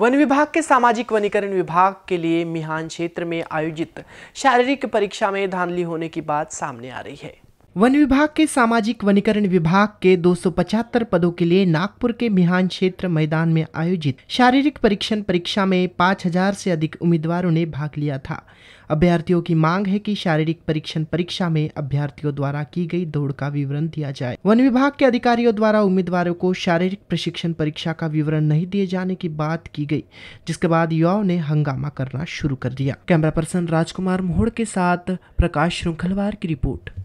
one विभाग के सामाजिक वनीकरण विभाग के लिए मिहान क्षेत्र में आयोजित शारीरिक परीक्षा में धांधली होने की बात सामने आ रही है वन विभाग के सामाजिक वनीकरण विभाग के दो पदों के लिए नागपुर के मिहान क्षेत्र मैदान में आयोजित शारीरिक परीक्षण परीक्षा में 5000 से अधिक उम्मीदवारों ने भाग लिया था अभ्यर्थियों की मांग है कि शारीरिक परीक्षण परीक्षा में अभ्यर्थियों द्वारा की गई दौड़ का विवरण दिया जाए वन विभाग के अधिकारियों द्वारा उम्मीदवारों को शारीरिक प्रशिक्षण परीक्षा का विवरण नहीं दिए जाने की बात की गई जिसके बाद युवाओं ने हंगामा करना शुरू कर दिया कैमरा पर्सन राजकुमार मोहड़ के साथ प्रकाश श्रृंखलवार की रिपोर्ट